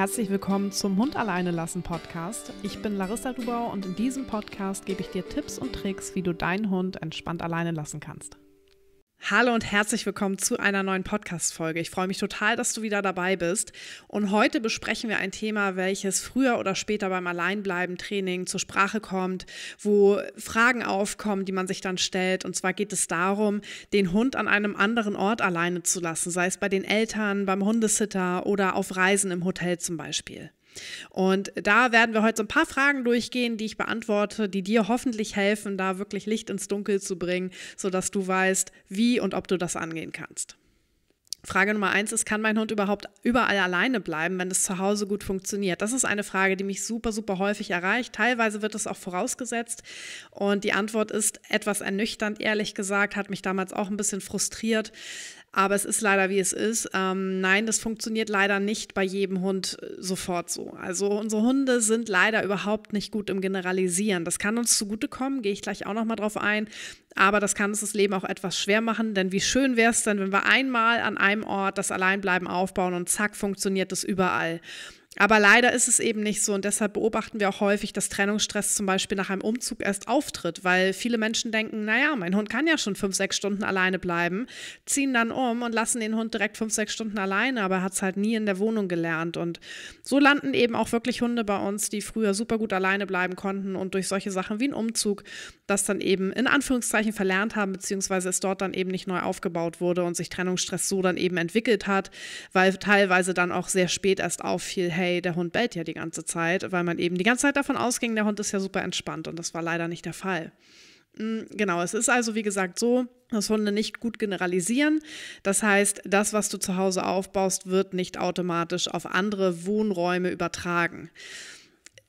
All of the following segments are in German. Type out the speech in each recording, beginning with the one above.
Herzlich willkommen zum Hund alleine lassen Podcast. Ich bin Larissa Dubau und in diesem Podcast gebe ich dir Tipps und Tricks, wie du deinen Hund entspannt alleine lassen kannst. Hallo und herzlich willkommen zu einer neuen Podcast-Folge. Ich freue mich total, dass du wieder dabei bist. Und heute besprechen wir ein Thema, welches früher oder später beim Alleinbleiben Training zur Sprache kommt, wo Fragen aufkommen, die man sich dann stellt. Und zwar geht es darum, den Hund an einem anderen Ort alleine zu lassen, sei es bei den Eltern, beim Hundesitter oder auf Reisen im Hotel zum Beispiel. Und da werden wir heute so ein paar Fragen durchgehen, die ich beantworte, die dir hoffentlich helfen, da wirklich Licht ins Dunkel zu bringen, sodass du weißt, wie und ob du das angehen kannst. Frage Nummer eins ist, kann mein Hund überhaupt überall alleine bleiben, wenn es zu Hause gut funktioniert? Das ist eine Frage, die mich super, super häufig erreicht. Teilweise wird es auch vorausgesetzt. Und die Antwort ist etwas ernüchternd, ehrlich gesagt, hat mich damals auch ein bisschen frustriert. Aber es ist leider, wie es ist. Ähm, nein, das funktioniert leider nicht bei jedem Hund äh, sofort so. Also unsere Hunde sind leider überhaupt nicht gut im Generalisieren. Das kann uns zugutekommen, gehe ich gleich auch nochmal drauf ein. Aber das kann uns das Leben auch etwas schwer machen, denn wie schön wäre es denn, wenn wir einmal an einem Ort das Alleinbleiben aufbauen und zack, funktioniert es überall. Aber leider ist es eben nicht so und deshalb beobachten wir auch häufig, dass Trennungsstress zum Beispiel nach einem Umzug erst auftritt, weil viele Menschen denken, naja, mein Hund kann ja schon fünf, sechs Stunden alleine bleiben, ziehen dann um und lassen den Hund direkt fünf, sechs Stunden alleine, aber er hat es halt nie in der Wohnung gelernt. Und so landen eben auch wirklich Hunde bei uns, die früher super gut alleine bleiben konnten und durch solche Sachen wie einen Umzug das dann eben in Anführungszeichen verlernt haben, beziehungsweise es dort dann eben nicht neu aufgebaut wurde und sich Trennungsstress so dann eben entwickelt hat, weil teilweise dann auch sehr spät erst auffiel, hey, der Hund bellt ja die ganze Zeit, weil man eben die ganze Zeit davon ausging, der Hund ist ja super entspannt und das war leider nicht der Fall. Mm, genau, es ist also wie gesagt so, dass Hunde nicht gut generalisieren. Das heißt, das, was du zu Hause aufbaust, wird nicht automatisch auf andere Wohnräume übertragen.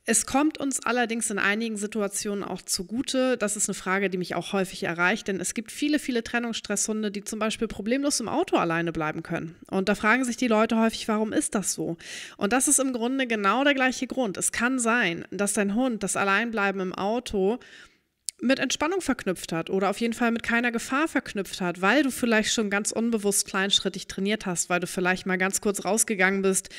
Es kommt uns allerdings in einigen Situationen auch zugute. Das ist eine Frage, die mich auch häufig erreicht, denn es gibt viele, viele Trennungsstresshunde, die zum Beispiel problemlos im Auto alleine bleiben können. Und da fragen sich die Leute häufig, warum ist das so? Und das ist im Grunde genau der gleiche Grund. Es kann sein, dass dein Hund das Alleinbleiben im Auto mit Entspannung verknüpft hat oder auf jeden Fall mit keiner Gefahr verknüpft hat, weil du vielleicht schon ganz unbewusst kleinschrittig trainiert hast, weil du vielleicht mal ganz kurz rausgegangen bist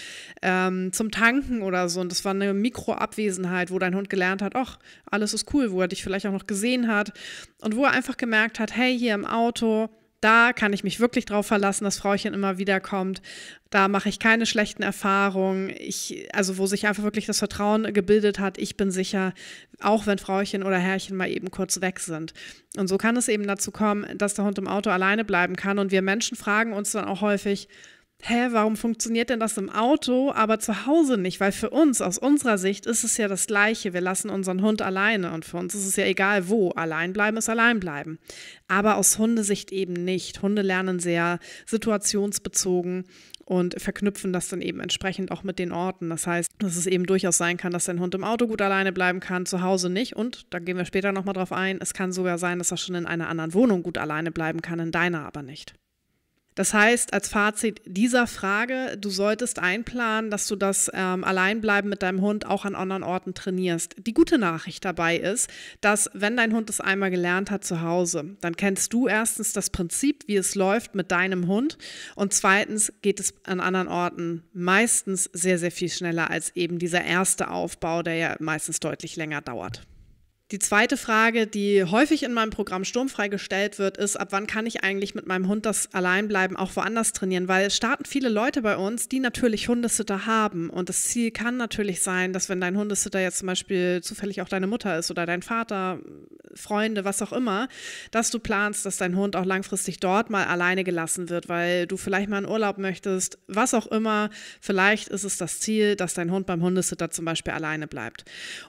ähm, zum Tanken oder so und das war eine Mikroabwesenheit, wo dein Hund gelernt hat, ach, alles ist cool, wo er dich vielleicht auch noch gesehen hat und wo er einfach gemerkt hat, hey, hier im Auto, da kann ich mich wirklich drauf verlassen, dass Frauchen immer wieder kommt. Da mache ich keine schlechten Erfahrungen. Ich, also wo sich einfach wirklich das Vertrauen gebildet hat, ich bin sicher, auch wenn Frauchen oder Herrchen mal eben kurz weg sind. Und so kann es eben dazu kommen, dass der Hund im Auto alleine bleiben kann. Und wir Menschen fragen uns dann auch häufig, hä, warum funktioniert denn das im Auto, aber zu Hause nicht? Weil für uns, aus unserer Sicht, ist es ja das Gleiche. Wir lassen unseren Hund alleine und für uns ist es ja egal wo. Allein bleiben ist allein bleiben. Aber aus Hundesicht eben nicht. Hunde lernen sehr situationsbezogen und verknüpfen das dann eben entsprechend auch mit den Orten. Das heißt, dass es eben durchaus sein kann, dass dein Hund im Auto gut alleine bleiben kann, zu Hause nicht. Und da gehen wir später nochmal drauf ein. Es kann sogar sein, dass er schon in einer anderen Wohnung gut alleine bleiben kann, in deiner aber nicht. Das heißt, als Fazit dieser Frage, du solltest einplanen, dass du das ähm, Alleinbleiben mit deinem Hund auch an anderen Orten trainierst. Die gute Nachricht dabei ist, dass wenn dein Hund es einmal gelernt hat zu Hause, dann kennst du erstens das Prinzip, wie es läuft mit deinem Hund und zweitens geht es an anderen Orten meistens sehr, sehr viel schneller als eben dieser erste Aufbau, der ja meistens deutlich länger dauert. Die zweite Frage, die häufig in meinem Programm sturmfrei gestellt wird, ist, ab wann kann ich eigentlich mit meinem Hund das Alleinbleiben auch woanders trainieren? Weil es starten viele Leute bei uns, die natürlich Hundesitter haben. Und das Ziel kann natürlich sein, dass wenn dein Hundesitter jetzt zum Beispiel zufällig auch deine Mutter ist oder dein Vater, Freunde, was auch immer, dass du planst, dass dein Hund auch langfristig dort mal alleine gelassen wird, weil du vielleicht mal in Urlaub möchtest, was auch immer. Vielleicht ist es das Ziel, dass dein Hund beim Hundesitter zum Beispiel alleine bleibt.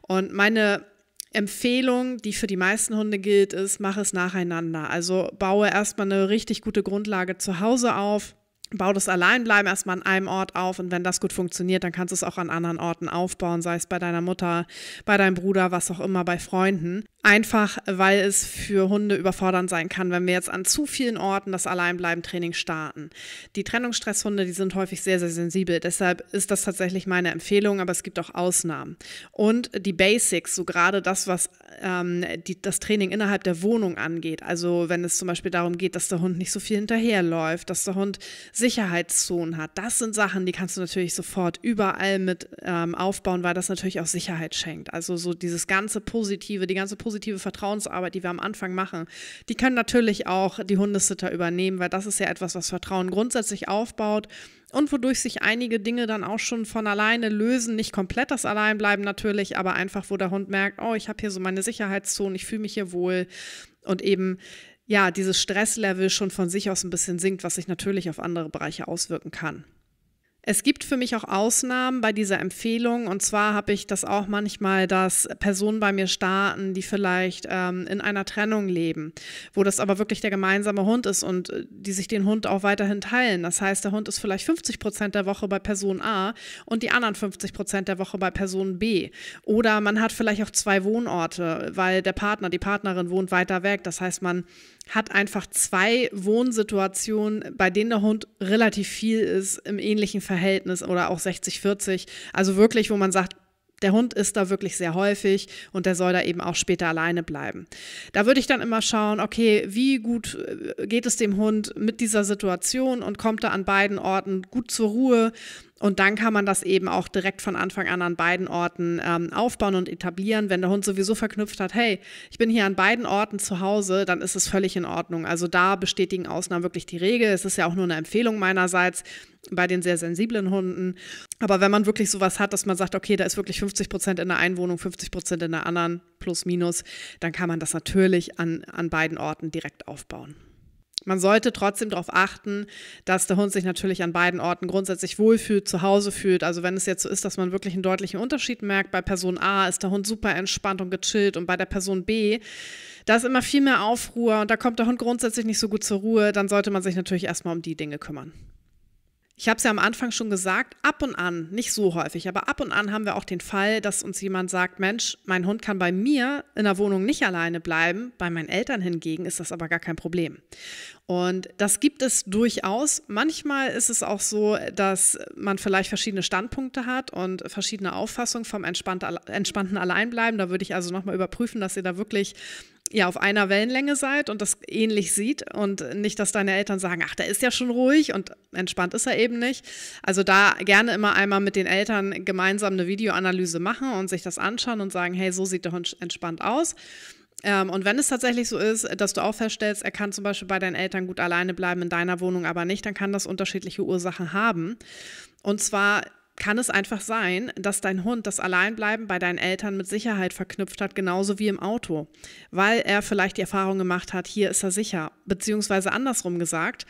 Und meine Empfehlung, die für die meisten Hunde gilt, ist, mach es nacheinander. Also baue erstmal eine richtig gute Grundlage zu Hause auf bau das Alleinbleiben erstmal an einem Ort auf und wenn das gut funktioniert, dann kannst du es auch an anderen Orten aufbauen, sei es bei deiner Mutter, bei deinem Bruder, was auch immer, bei Freunden. Einfach, weil es für Hunde überfordernd sein kann, wenn wir jetzt an zu vielen Orten das Alleinbleiben-Training starten. Die Trennungsstresshunde, die sind häufig sehr, sehr sensibel. Deshalb ist das tatsächlich meine Empfehlung, aber es gibt auch Ausnahmen. Und die Basics, so gerade das, was ähm, die, das Training innerhalb der Wohnung angeht. Also wenn es zum Beispiel darum geht, dass der Hund nicht so viel hinterherläuft, dass der Hund Sicherheitszonen hat. Das sind Sachen, die kannst du natürlich sofort überall mit ähm, aufbauen, weil das natürlich auch Sicherheit schenkt. Also so dieses ganze positive, die ganze positive Vertrauensarbeit, die wir am Anfang machen, die können natürlich auch die Hundesitter übernehmen, weil das ist ja etwas, was Vertrauen grundsätzlich aufbaut und wodurch sich einige Dinge dann auch schon von alleine lösen. Nicht komplett das Alleinbleiben natürlich, aber einfach, wo der Hund merkt, oh, ich habe hier so meine Sicherheitszone, ich fühle mich hier wohl und eben ja, dieses Stresslevel schon von sich aus ein bisschen sinkt, was sich natürlich auf andere Bereiche auswirken kann. Es gibt für mich auch Ausnahmen bei dieser Empfehlung. Und zwar habe ich das auch manchmal, dass Personen bei mir starten, die vielleicht ähm, in einer Trennung leben, wo das aber wirklich der gemeinsame Hund ist und äh, die sich den Hund auch weiterhin teilen. Das heißt, der Hund ist vielleicht 50 Prozent der Woche bei Person A und die anderen 50 Prozent der Woche bei Person B. Oder man hat vielleicht auch zwei Wohnorte, weil der Partner, die Partnerin wohnt weiter weg. Das heißt, man hat einfach zwei Wohnsituationen, bei denen der Hund relativ viel ist im ähnlichen Verhältnis. Verhältnis oder auch 60-40. Also wirklich, wo man sagt, der Hund ist da wirklich sehr häufig und der soll da eben auch später alleine bleiben. Da würde ich dann immer schauen, okay, wie gut äh, geht es dem Hund mit dieser Situation und kommt er an beiden Orten gut zur Ruhe? Und dann kann man das eben auch direkt von Anfang an an beiden Orten ähm, aufbauen und etablieren. Wenn der Hund sowieso verknüpft hat, hey, ich bin hier an beiden Orten zu Hause, dann ist es völlig in Ordnung. Also da bestätigen Ausnahmen wirklich die Regel. Es ist ja auch nur eine Empfehlung meinerseits bei den sehr sensiblen Hunden. Aber wenn man wirklich sowas hat, dass man sagt, okay, da ist wirklich 50 Prozent in der einen Wohnung, 50 Prozent in der anderen, plus minus, dann kann man das natürlich an, an beiden Orten direkt aufbauen. Man sollte trotzdem darauf achten, dass der Hund sich natürlich an beiden Orten grundsätzlich wohlfühlt, zu Hause fühlt. Also wenn es jetzt so ist, dass man wirklich einen deutlichen Unterschied merkt, bei Person A ist der Hund super entspannt und gechillt und bei der Person B, da ist immer viel mehr Aufruhr und da kommt der Hund grundsätzlich nicht so gut zur Ruhe, dann sollte man sich natürlich erstmal um die Dinge kümmern. Ich habe es ja am Anfang schon gesagt, ab und an, nicht so häufig, aber ab und an haben wir auch den Fall, dass uns jemand sagt, Mensch, mein Hund kann bei mir in der Wohnung nicht alleine bleiben, bei meinen Eltern hingegen ist das aber gar kein Problem. Und das gibt es durchaus. Manchmal ist es auch so, dass man vielleicht verschiedene Standpunkte hat und verschiedene Auffassungen vom entspannten Alleinbleiben. Da würde ich also nochmal überprüfen, dass ihr da wirklich ja auf einer Wellenlänge seid und das ähnlich sieht und nicht, dass deine Eltern sagen, ach, der ist ja schon ruhig und entspannt ist er eben nicht. Also da gerne immer einmal mit den Eltern gemeinsam eine Videoanalyse machen und sich das anschauen und sagen, hey, so sieht der Hund entspannt aus. Ähm, und wenn es tatsächlich so ist, dass du auch feststellst, er kann zum Beispiel bei deinen Eltern gut alleine bleiben, in deiner Wohnung aber nicht, dann kann das unterschiedliche Ursachen haben. Und zwar kann es einfach sein, dass dein Hund das Alleinbleiben bei deinen Eltern mit Sicherheit verknüpft hat, genauso wie im Auto, weil er vielleicht die Erfahrung gemacht hat, hier ist er sicher. Beziehungsweise andersrum gesagt,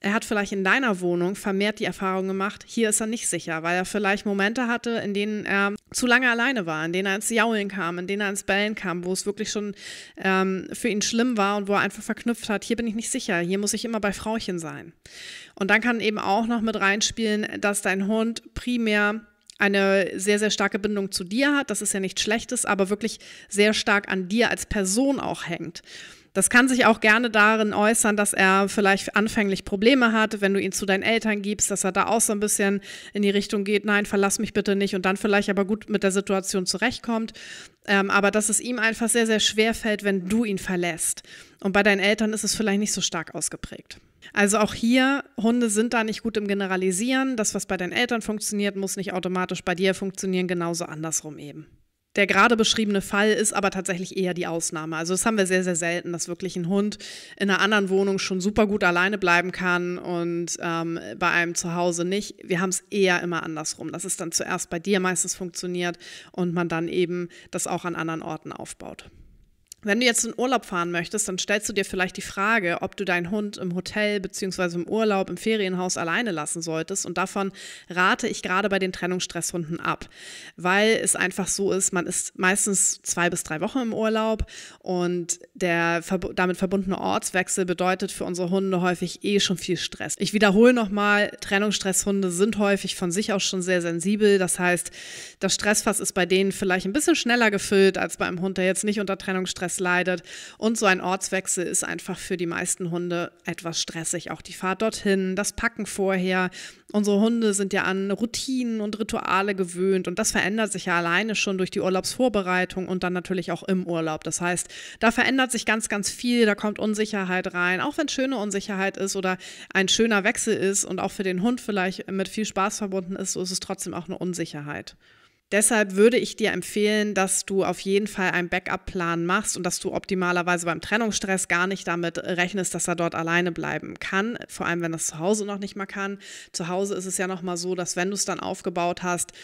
er hat vielleicht in deiner Wohnung vermehrt die Erfahrung gemacht, hier ist er nicht sicher, weil er vielleicht Momente hatte, in denen er zu lange alleine war, in denen er ins Jaulen kam, in denen er ins Bellen kam, wo es wirklich schon ähm, für ihn schlimm war und wo er einfach verknüpft hat, hier bin ich nicht sicher, hier muss ich immer bei Frauchen sein. Und dann kann eben auch noch mit reinspielen, dass dein Hund primär eine sehr, sehr starke Bindung zu dir hat. Das ist ja nichts Schlechtes, aber wirklich sehr stark an dir als Person auch hängt. Das kann sich auch gerne darin äußern, dass er vielleicht anfänglich Probleme hat, wenn du ihn zu deinen Eltern gibst, dass er da auch so ein bisschen in die Richtung geht, nein, verlass mich bitte nicht und dann vielleicht aber gut mit der Situation zurechtkommt. Ähm, aber dass es ihm einfach sehr, sehr schwer fällt, wenn du ihn verlässt. Und bei deinen Eltern ist es vielleicht nicht so stark ausgeprägt. Also auch hier, Hunde sind da nicht gut im Generalisieren. Das, was bei deinen Eltern funktioniert, muss nicht automatisch bei dir funktionieren, genauso andersrum eben. Der gerade beschriebene Fall ist aber tatsächlich eher die Ausnahme. Also das haben wir sehr, sehr selten, dass wirklich ein Hund in einer anderen Wohnung schon super gut alleine bleiben kann und ähm, bei einem zu Hause nicht. Wir haben es eher immer andersrum, dass es dann zuerst bei dir meistens funktioniert und man dann eben das auch an anderen Orten aufbaut. Wenn du jetzt in Urlaub fahren möchtest, dann stellst du dir vielleicht die Frage, ob du deinen Hund im Hotel bzw. im Urlaub, im Ferienhaus alleine lassen solltest. Und davon rate ich gerade bei den Trennungsstresshunden ab, weil es einfach so ist, man ist meistens zwei bis drei Wochen im Urlaub und der damit verbundene Ortswechsel bedeutet für unsere Hunde häufig eh schon viel Stress. Ich wiederhole nochmal, Trennungsstresshunde sind häufig von sich aus schon sehr sensibel. Das heißt, das Stressfass ist bei denen vielleicht ein bisschen schneller gefüllt als bei einem Hund, der jetzt nicht unter Trennungsstress leidet. Und so ein Ortswechsel ist einfach für die meisten Hunde etwas stressig. Auch die Fahrt dorthin, das Packen vorher. Unsere Hunde sind ja an Routinen und Rituale gewöhnt und das verändert sich ja alleine schon durch die Urlaubsvorbereitung und dann natürlich auch im Urlaub. Das heißt, da verändert sich ganz, ganz viel, da kommt Unsicherheit rein, auch wenn schöne Unsicherheit ist oder ein schöner Wechsel ist und auch für den Hund vielleicht mit viel Spaß verbunden ist, so ist es trotzdem auch eine Unsicherheit. Deshalb würde ich dir empfehlen, dass du auf jeden Fall einen Backup-Plan machst und dass du optimalerweise beim Trennungsstress gar nicht damit rechnest, dass er dort alleine bleiben kann. Vor allem, wenn das zu Hause noch nicht mal kann. Zu Hause ist es ja nochmal so, dass wenn du es dann aufgebaut hast,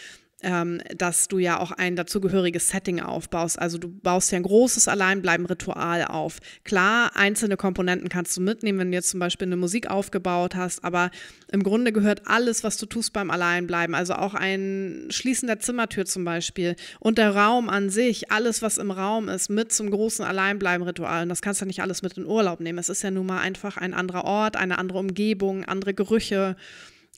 ähm, dass du ja auch ein dazugehöriges Setting aufbaust. Also du baust ja ein großes Alleinbleiben-Ritual auf. Klar, einzelne Komponenten kannst du mitnehmen, wenn du jetzt zum Beispiel eine Musik aufgebaut hast, aber im Grunde gehört alles, was du tust beim Alleinbleiben. Also auch ein Schließen der Zimmertür zum Beispiel und der Raum an sich, alles, was im Raum ist, mit zum großen Alleinbleiben-Ritual. Und das kannst du nicht alles mit in Urlaub nehmen. Es ist ja nun mal einfach ein anderer Ort, eine andere Umgebung, andere Gerüche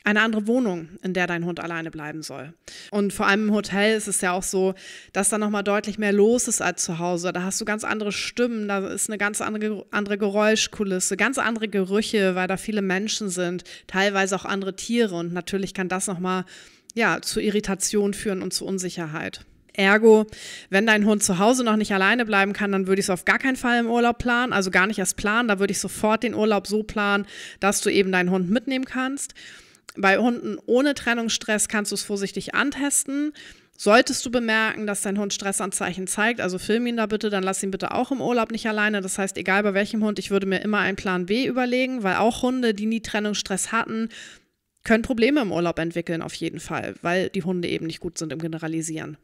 eine andere Wohnung, in der dein Hund alleine bleiben soll. Und vor allem im Hotel ist es ja auch so, dass da nochmal deutlich mehr los ist als zu Hause. Da hast du ganz andere Stimmen, da ist eine ganz andere, andere Geräuschkulisse, ganz andere Gerüche, weil da viele Menschen sind, teilweise auch andere Tiere. Und natürlich kann das nochmal ja, zu Irritation führen und zu Unsicherheit. Ergo, wenn dein Hund zu Hause noch nicht alleine bleiben kann, dann würde ich es auf gar keinen Fall im Urlaub planen, also gar nicht erst planen. Da würde ich sofort den Urlaub so planen, dass du eben deinen Hund mitnehmen kannst. Bei Hunden ohne Trennungsstress kannst du es vorsichtig antesten. Solltest du bemerken, dass dein Hund Stressanzeichen zeigt, also film ihn da bitte, dann lass ihn bitte auch im Urlaub nicht alleine. Das heißt, egal bei welchem Hund, ich würde mir immer einen Plan B überlegen, weil auch Hunde, die nie Trennungsstress hatten, können Probleme im Urlaub entwickeln, auf jeden Fall, weil die Hunde eben nicht gut sind im Generalisieren.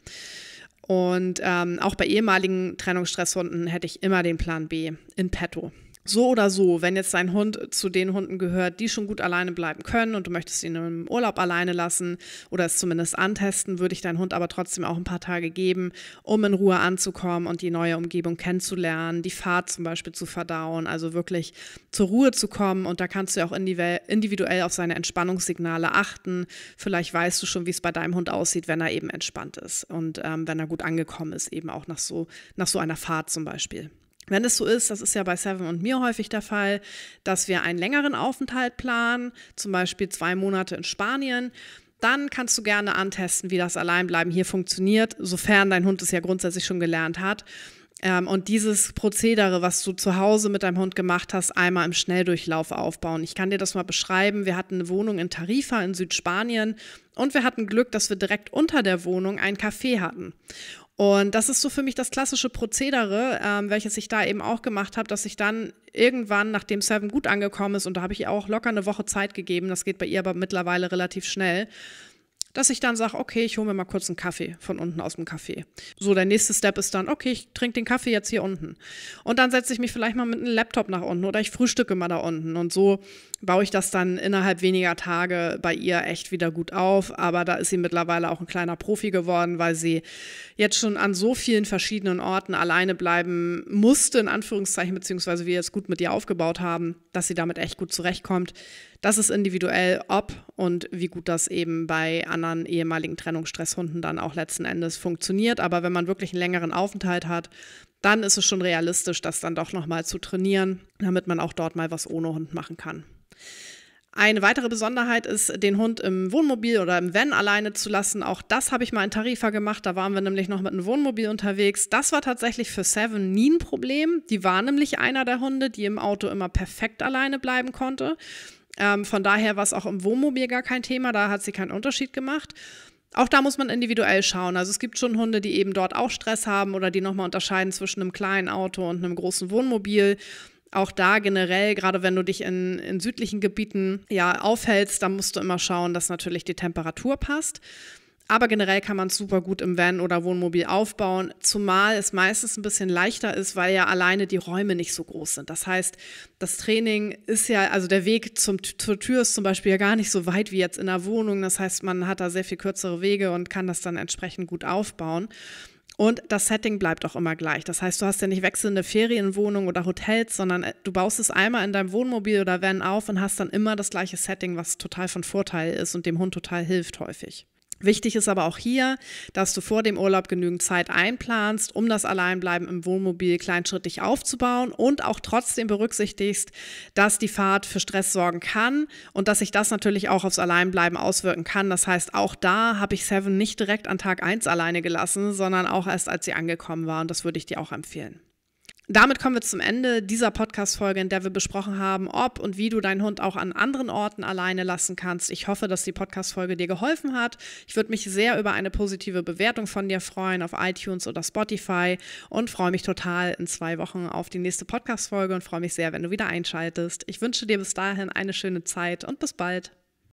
Und ähm, auch bei ehemaligen Trennungsstresshunden hätte ich immer den Plan B in petto so oder so, wenn jetzt dein Hund zu den Hunden gehört, die schon gut alleine bleiben können und du möchtest ihn im Urlaub alleine lassen oder es zumindest antesten, würde ich deinen Hund aber trotzdem auch ein paar Tage geben, um in Ruhe anzukommen und die neue Umgebung kennenzulernen, die Fahrt zum Beispiel zu verdauen, also wirklich zur Ruhe zu kommen. Und da kannst du ja auch individuell auf seine Entspannungssignale achten. Vielleicht weißt du schon, wie es bei deinem Hund aussieht, wenn er eben entspannt ist und ähm, wenn er gut angekommen ist, eben auch nach so, nach so einer Fahrt zum Beispiel. Wenn es so ist, das ist ja bei Seven und mir häufig der Fall, dass wir einen längeren Aufenthalt planen, zum Beispiel zwei Monate in Spanien, dann kannst du gerne antesten, wie das Alleinbleiben hier funktioniert, sofern dein Hund es ja grundsätzlich schon gelernt hat. Ähm, und dieses Prozedere, was du zu Hause mit deinem Hund gemacht hast, einmal im Schnelldurchlauf aufbauen. Ich kann dir das mal beschreiben. Wir hatten eine Wohnung in Tarifa in Südspanien und wir hatten Glück, dass wir direkt unter der Wohnung ein Café hatten. Und das ist so für mich das klassische Prozedere, ähm, welches ich da eben auch gemacht habe, dass ich dann irgendwann, nachdem Seven gut angekommen ist, und da habe ich ihr auch locker eine Woche Zeit gegeben, das geht bei ihr aber mittlerweile relativ schnell, dass ich dann sage, okay, ich hole mir mal kurz einen Kaffee von unten aus dem Kaffee. So, der nächste Step ist dann, okay, ich trinke den Kaffee jetzt hier unten. Und dann setze ich mich vielleicht mal mit einem Laptop nach unten oder ich frühstücke mal da unten. Und so baue ich das dann innerhalb weniger Tage bei ihr echt wieder gut auf. Aber da ist sie mittlerweile auch ein kleiner Profi geworden, weil sie jetzt schon an so vielen verschiedenen Orten alleine bleiben musste, in Anführungszeichen, beziehungsweise wir jetzt gut mit ihr aufgebaut haben, dass sie damit echt gut zurechtkommt. Das ist individuell, ob und wie gut das eben bei anderen ehemaligen Trennungsstresshunden dann auch letzten Endes funktioniert. Aber wenn man wirklich einen längeren Aufenthalt hat, dann ist es schon realistisch, das dann doch nochmal zu trainieren, damit man auch dort mal was ohne Hund machen kann. Eine weitere Besonderheit ist, den Hund im Wohnmobil oder im Van alleine zu lassen. Auch das habe ich mal in Tarifa gemacht. Da waren wir nämlich noch mit einem Wohnmobil unterwegs. Das war tatsächlich für Seven nie ein Problem. Die war nämlich einer der Hunde, die im Auto immer perfekt alleine bleiben konnte. Ähm, von daher war es auch im Wohnmobil gar kein Thema. Da hat sie keinen Unterschied gemacht. Auch da muss man individuell schauen. Also es gibt schon Hunde, die eben dort auch Stress haben oder die nochmal unterscheiden zwischen einem kleinen Auto und einem großen Wohnmobil auch da generell, gerade wenn du dich in, in südlichen Gebieten ja aufhältst, dann musst du immer schauen, dass natürlich die Temperatur passt. Aber generell kann man es super gut im Van oder Wohnmobil aufbauen, zumal es meistens ein bisschen leichter ist, weil ja alleine die Räume nicht so groß sind. Das heißt, das Training ist ja, also der Weg zum, zur Tür ist zum Beispiel ja gar nicht so weit wie jetzt in der Wohnung. Das heißt, man hat da sehr viel kürzere Wege und kann das dann entsprechend gut aufbauen. Und das Setting bleibt auch immer gleich. Das heißt, du hast ja nicht wechselnde Ferienwohnungen oder Hotels, sondern äh, du baust es einmal in deinem Wohnmobil oder Van auf und hast dann immer das gleiche Setting, was total von Vorteil ist und dem Hund total hilft häufig. Wichtig ist aber auch hier, dass du vor dem Urlaub genügend Zeit einplanst, um das Alleinbleiben im Wohnmobil kleinschrittig aufzubauen und auch trotzdem berücksichtigst, dass die Fahrt für Stress sorgen kann und dass sich das natürlich auch aufs Alleinbleiben auswirken kann. Das heißt, auch da habe ich Seven nicht direkt an Tag 1 alleine gelassen, sondern auch erst als sie angekommen war und das würde ich dir auch empfehlen. Damit kommen wir zum Ende dieser Podcast-Folge, in der wir besprochen haben, ob und wie du deinen Hund auch an anderen Orten alleine lassen kannst. Ich hoffe, dass die Podcast-Folge dir geholfen hat. Ich würde mich sehr über eine positive Bewertung von dir freuen auf iTunes oder Spotify und freue mich total in zwei Wochen auf die nächste Podcast-Folge und freue mich sehr, wenn du wieder einschaltest. Ich wünsche dir bis dahin eine schöne Zeit und bis bald.